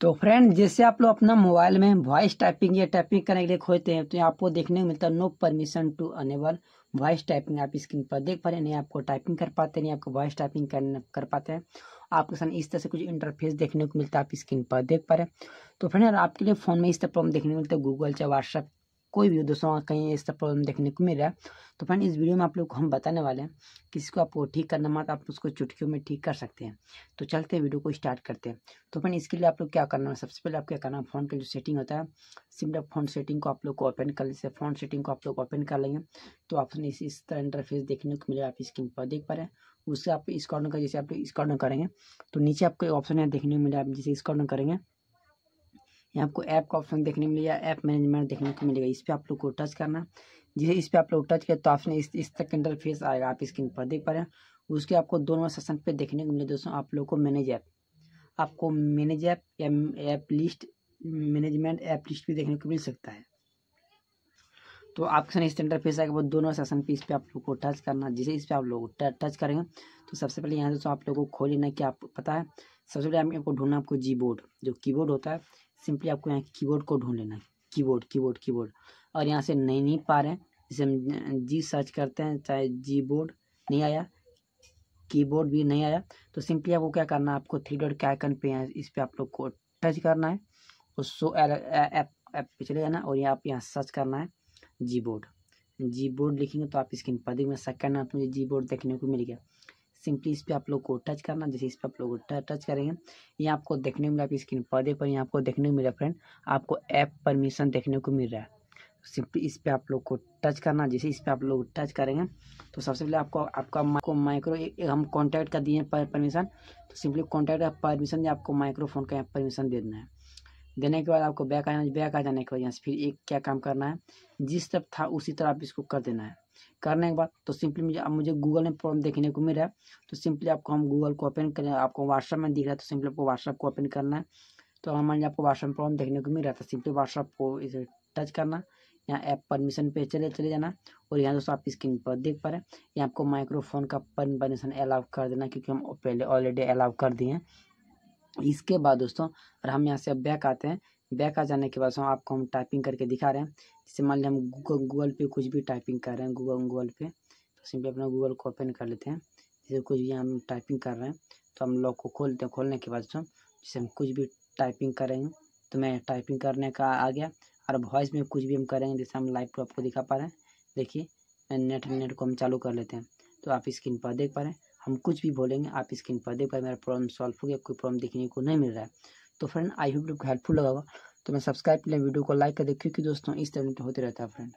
तो फ्रेंड जैसे आप लोग अपना मोबाइल में वॉइस टाइपिंग या टाइपिंग करने के लिए खोजते हैं तो आपको देखने को मिलता है no permission to enable voice typing आप स्क्रीन पर देख पा रहे हैं नहीं आपको टाइपिंग कर पाते नहीं आपको वॉइस टाइपिंग कर, कर पाते हैं आपके सामने इस तरह से कुछ इंटरफेस देखने को मिलता है आप स्क्रीन पर देख पा रहे हैं तो फ्रेंड आपके लिए फ़ोन में इस तरह प्रॉब्लम देखने को मिलता है गूगल चाहे व्हाट्सअप कोई भी हो दोस्तों कहीं ऐसा प्रॉब्लम देखने को मिल रहा है तो फ्रेंड इस वीडियो में आप लोग को हम बताने वाले हैं किसी को आपको ठीक करना मत आप उसको चुटकियों में ठीक कर सकते हैं तो चलते हैं वीडियो को स्टार्ट करते हैं तो फ्रेंड इसके लिए आप लोग क्या करना है सबसे पहले आप क्या करना है फ़ोन का जो सेटिंग होता है सिमट फोन सेटिंग को आप लोग को ओपन कर लेंगे फोन सेटिंग को आप लोग ओपन कर लेंगे तो आप इस तरह इंटरफेस देखने को मिलेगा आप स्क्रीन पर देख पा रहे हैं उससे आप स्कॉर्डन का जैसे आप इस कॉर्नर करेंगे तो नीचे आपको ऑप्शन है देखने को मिलेगा आप जैसे स्कॉर्डन करेंगे यहाँ आपको ऐप का ऑप्शन देखने मिलेगा ऐप मैनेजमेंट देखने को मिलेगा इस पर आप लोग को टच करना जिसे इस पर आप लोग टच किया तो ऑप्शन इस इस तक इंटरफेस आएगा आप स्क्रीन पर देख पा रहे हैं उसके आपको दोनों सेशन पे देखने को मिले दोस्तों आप लोग को मैनेज ऐप आपको मैनेज ऐप या app list management app list भी देखने को मिल सकता है तो आपके इस इंटरफेस आएगा वो दोनों सेशन पे इस पर आप लोग को टच करना जिसे इस पर आप लोग टच करेंगे तो सबसे पहले यहाँ दोस्तों आप लोगों को खोल लेना कि पता है सबसे पहले आपको ढूंढना आपको जी बोर्ड जो कीबोर्ड होता है सिंपली आपको यहाँ कीबोर्ड को ढूंढ लेना है कीबोर्ड कीबोर्ड कीबोर्ड और यहाँ से नहीं नहीं पा रहे हैं जैसे हम जी सर्च करते हैं चाहे जी बोर्ड नहीं आया कीबोर्ड भी नहीं आया तो सिंपली आपको क्या करना है आपको थ्री डॉट के आइकन पे यहाँ इस पर आप लोग को टच करना है और सो ऐप ऐप पे चले जाना और यहाँ आप यहाँ सर्च करना है जी बोर्ड जी बोर्ड लिखेंगे तो आप स्क्रीन पर देखेंगे सेकंड आप मुझे जी बोर्ड देखने को मिल गया सिंपली इस पर आप लोग को टच करना जैसे इस पर आप लोग टच करेंगे ये आपको देखने को मिला आपकी स्क्रीन पर्दे पर यहाँ आपको देखने को मिला फ्रेंड आपको ऐप परमिशन देखने को मिल रहा है सिंपली इस पर आप लोग को टच करना जैसे इस पर आप लोग टच करेंगे तो सबसे पहले आपको आपका माइक्रो माइक्रो एक, हम कॉन्टैक्ट का दिए हैं परमिशन तो सिंपली कॉन्टैक्ट का परमिशन या आपको माइक्रोफोन का परमिशन दे देना है देने के बाद आपको बैक आ जाना बैक आ जाने के बाद यहाँ से फिर एक क्या काम करना है जिस तरफ था उसी तरह आप इसको कर देना है करने के बाद तो सिंपली मुझे अब मुझे गूगल में प्रॉब्लम देखने को मिल रहा है तो सिंपली आपको हम गूगल को ओपन करें आपको व्हाट्सअप में दिख रहा है तो सिंपली आपको व्हाट्सअप को ओपन करना है तो हमारे आपको व्हाट्सअप प्रॉब्लम देखने को मिल रहा था सिंपली व्हाट्सअप को इसे टच करना यहाँ ऐप परमिशन पे चले चले जाना और यहाँ दोस्तों आप स्क्रीन पर देख पा रहे हैं यहाँ आपको माइक्रोफोन का परमिशन अलाउ कर देना क्योंकि हम पहले ऑलरेडी अलाउ कर दिए हैं इसके बाद दोस्तों और हम यहाँ से अब बैक आते हैं बैक आ जाने के बाद दोस्तों आपको हम टाइपिंग करके दिखा रहे हैं जैसे मान लीजिए हम गूगल गूगल पे कुछ भी टाइपिंग कर रहे हैं गूगल गूगल पे तो सिंपली अपना गूगल को ओपन कर लेते हैं जैसे कुछ भी हम टाइपिंग कर रहे हैं तो हम लॉक को खोलते हैं खोलने के बाद दोस्तों जैसे हम कुछ भी टाइपिंग करेंगे तो मैं टाइपिंग करने का आ गया और वॉइस में कुछ भी हम करेंगे जैसे हम लाइव को आपको दिखा पा रहे हैं देखिए नेट नेट को हम चालू कर लेते हैं तो आप स्क्रीन पर देख पा रहे हैं हम कुछ भी बोलेंगे आप स्क्रीन पर देख पाए मेरा प्रॉब्लम सॉल्व हो गया कोई प्रॉब्लम देखने को नहीं मिल रहा है तो फ्रेंड आई होप हेल्पफुल लगा होगा तो मैं सब्सक्राइब कर लें वीडियो को लाइक कर दे क्योंकि दोस्तों इस तरह होते रहता है फ्रेंड